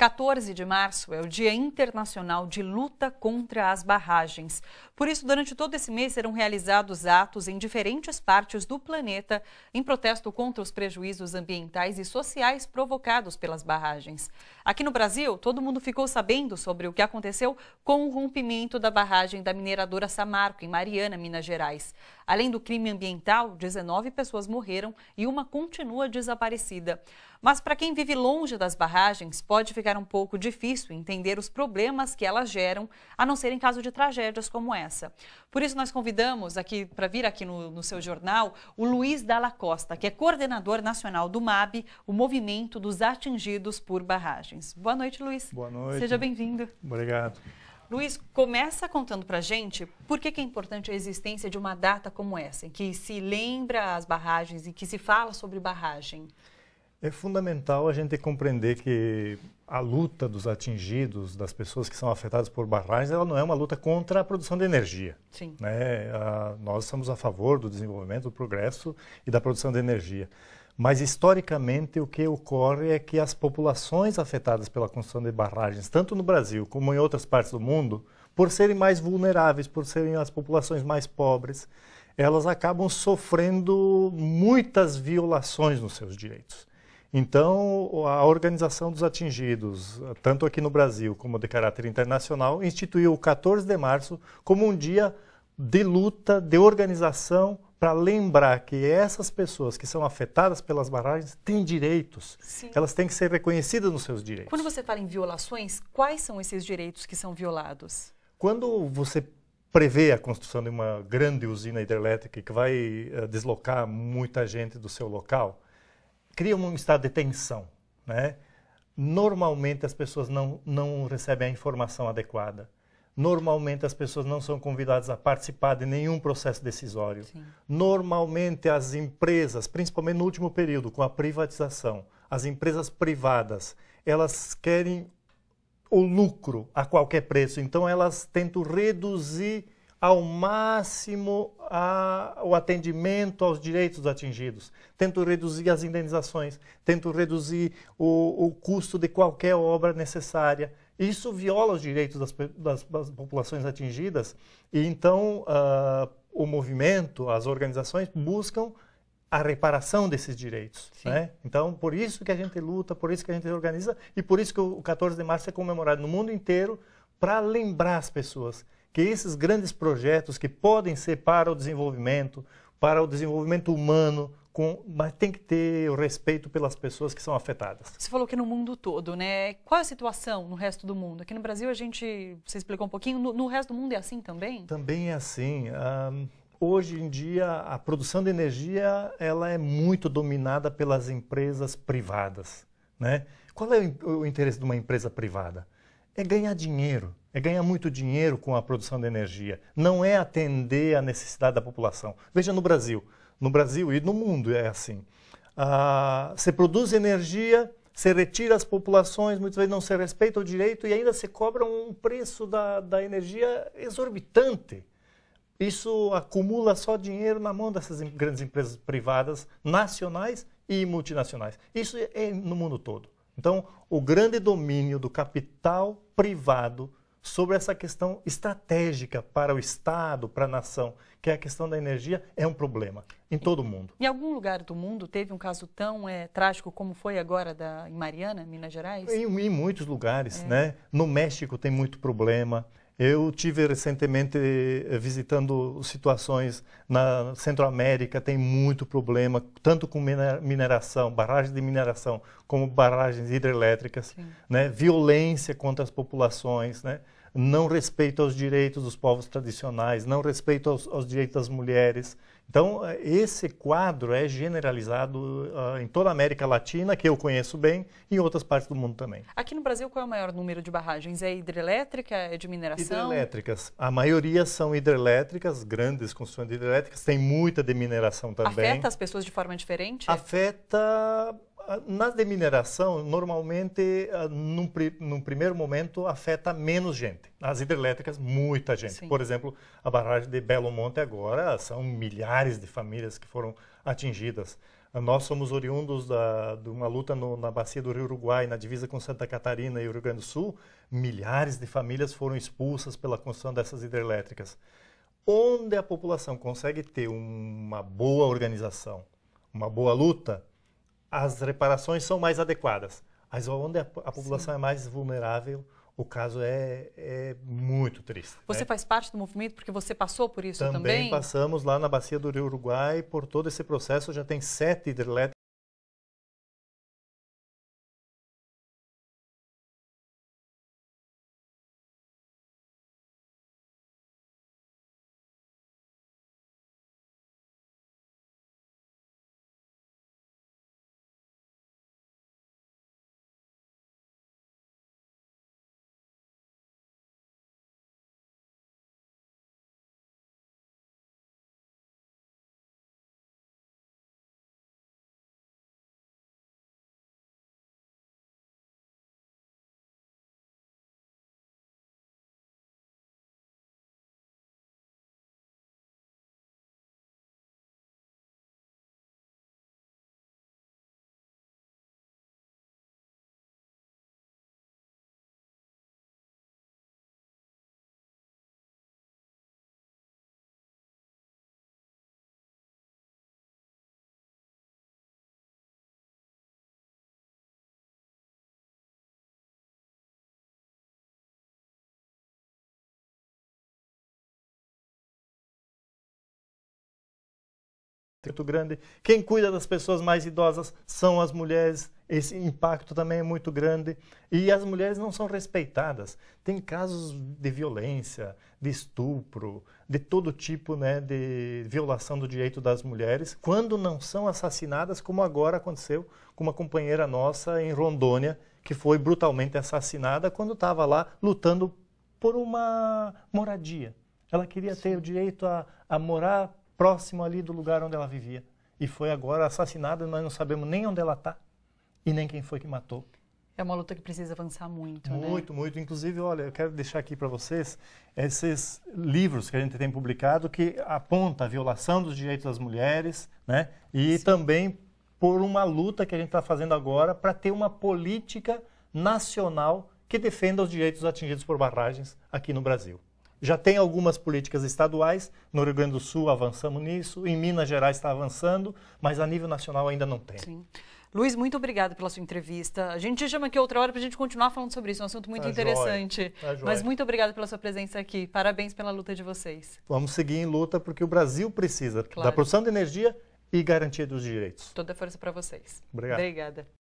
14 de março é o Dia Internacional de Luta contra as Barragens. Por isso, durante todo esse mês serão realizados atos em diferentes partes do planeta em protesto contra os prejuízos ambientais e sociais provocados pelas barragens. Aqui no Brasil, todo mundo ficou sabendo sobre o que aconteceu com o rompimento da barragem da mineradora Samarco, em Mariana, Minas Gerais. Além do crime ambiental, 19 pessoas morreram e uma continua desaparecida. Mas para quem vive longe das barragens, pode ficar um pouco difícil entender os problemas que elas geram, a não ser em caso de tragédias como essa. Por isso, nós convidamos aqui para vir aqui no, no, seu jornal o Luiz Dalla Costa, que é coordenador nacional do MAB, o Movimento dos Atingidos por Barragens. Boa noite, Luiz. Boa noite. Seja bem-vindo. Obrigado. Luiz, começa contando para a gente por que, que, é importante a existência de uma data como essa, em que se lembra as barragens e que se fala sobre barragem. É fundamental a gente compreender que a luta dos atingidos, das pessoas que são afetadas por barragens, ela não é uma luta contra a produção de energia. Sim. Né? A, ah, nós estamos a favor do desenvolvimento, do progresso e da produção de energia. Mas historicamente o que ocorre é que as populações afetadas pela construção de barragens, tanto no Brasil como em outras partes do mundo, por serem mais vulneráveis, por serem as populações mais pobres, elas acabam sofrendo muitas violações nos seus direitos. Então, a organização dos atingidos, tanto aqui no Brasil como de caráter internacional, instituiu o 14 de março como um dia de luta, de organização para lembrar que essas pessoas que são afetadas pelas barragens têm direitos. Sim. Elas têm que ser reconhecidas nos seus direitos. Quando você fala em violações, quais são esses direitos que são violados? Quando você prevê a construção de uma grande usina hidrelétrica que vai uh, deslocar muita gente do seu local, cria um estado de tensão, né? Normalmente as pessoas não, não recebem a informação adequada. Normalmente as pessoas não são convidadas a participar de nenhum processo decisório. Sim. Normalmente as empresas, principalmente no último período, com a privatização, as empresas privadas, elas querem o lucro a qualquer preço. Então elas tentam reduzir ao máximo a, o atendimento aos direitos atingidos. tentam reduzir as indenizações, tentam reduzir o, o custo de qualquer obra necessária. Isso viola os direitos das, das, das populações atingidas e então uh, o movimento, as organizações buscam a reparação desses direitos. Né? Então, por isso que a gente luta, por isso que a gente organiza e por isso que o 14 de março é comemorado no mundo inteiro para lembrar as pessoas que esses grandes projetos que podem ser para o desenvolvimento, para o desenvolvimento humano, com, mas tem que ter o respeito pelas pessoas que são afetadas. Você falou que no mundo todo, né? Qual é a situação no resto do mundo? Aqui no Brasil a gente, você explicou um pouquinho, no, no resto do mundo é assim também? Também é assim. Um, hoje em dia a produção de energia ela é muito dominada pelas empresas privadas, né? Qual é o, o interesse de uma empresa privada? É ganhar dinheiro é ganhar muito dinheiro com a produção de energia, não é atender a necessidade da população. Veja no Brasil, no Brasil e no mundo é assim. Ah, se produz energia, se retira as populações, muitas vezes não se respeita o direito e ainda se cobra um preço da, da energia exorbitante. Isso acumula só dinheiro na mão dessas grandes empresas privadas, nacionais e multinacionais. Isso é no mundo todo. Então, o grande domínio do capital privado sobre essa questão estratégica para o Estado, para a nação, que é a questão da energia, é um problema em todo o mundo. Em algum lugar do mundo teve um caso tão é, trágico como foi agora da, em Mariana, Minas Gerais? Em, em muitos lugares, é. né? No México tem muito problema, eu tive recentemente eh, visitando situações na Centro-América, tem muito problema, tanto com mineração, barragens de mineração, como barragens hidrelétricas, né? violência contra as populações, né? não respeito aos direitos dos povos tradicionais, não respeito aos, direitos das mulheres. Então, eh, esse quadro é generalizado uh, em toda a América Latina, que eu conheço bem, e em outras partes do mundo também. Aqui no Brasil, qual é o maior número de barragens? É hidrelétrica? É de mineração? Hidrelétricas. A maioria são hidrelétricas, grandes construções hidrelétricas. Tem muita de mineração também. Afeta as pessoas de forma diferente? Afeta ah, de mineração, normalmente, ah, num, pri num, primeiro momento, afeta menos gente. As hidrelétricas, muita gente. Sim. Por exemplo, a barragem de Belo Monte agora são milhares de famílias que foram atingidas. Ah, nós somos oriundos da, de uma luta no, na bacia do Rio Uruguai, na divisa com Santa Catarina e o Rio Grande do Sul. Milhares de famílias foram expulsas pela construção dessas hidrelétricas. Onde a população consegue ter uma boa organização, uma boa luta, as reparações são mais adequadas. Mas onde a, a população Sim. é mais vulnerável, o caso é, é muito triste. Né? Você né? faz parte do movimento porque você passou por isso também? Também passamos lá na bacia do Rio Uruguai por todo esse processo. Já tem sete hidrelétricas. muito grande. Quem cuida das pessoas mais idosas são as mulheres. Esse impacto também é muito grande. E as mulheres não são respeitadas. Tem casos de violência, de estupro, de todo tipo né, de violação do direito das mulheres, quando não são assassinadas, como agora aconteceu com uma companheira nossa em Rondônia, que foi brutalmente assassinada quando estava lá lutando por uma moradia. Ela queria ter o direito a, a morar próximo ali do lugar onde ela vivia. E foi agora assassinada, nós não sabemos nem onde ela está e nem quem foi que matou. É uma luta que precisa avançar muito, né? muito né? Muito, Inclusive, olha, eu quero deixar aqui para vocês esses livros que a gente tem publicado que aponta a violação dos direitos das mulheres, né? E Sim. também por uma luta que a gente está fazendo agora para ter uma política nacional que defenda os direitos atingidos por barragens aqui no Brasil. Já tem algumas políticas estaduais, no Rio Grande do Sul avançamos nisso, em Minas Gerais está avançando, mas a nível nacional ainda não tem. Sim. Luiz, muito obrigado pela sua entrevista. A gente te chama aqui outra hora para a gente continuar falando sobre isso, é um assunto muito tá interessante. Tá joia. Tá mas muito obrigado pela sua presença aqui. Parabéns pela luta de vocês. Vamos seguir em luta porque o Brasil precisa claro. da produção de energia e garantia dos direitos. Toda força para vocês. Obrigado. Obrigada.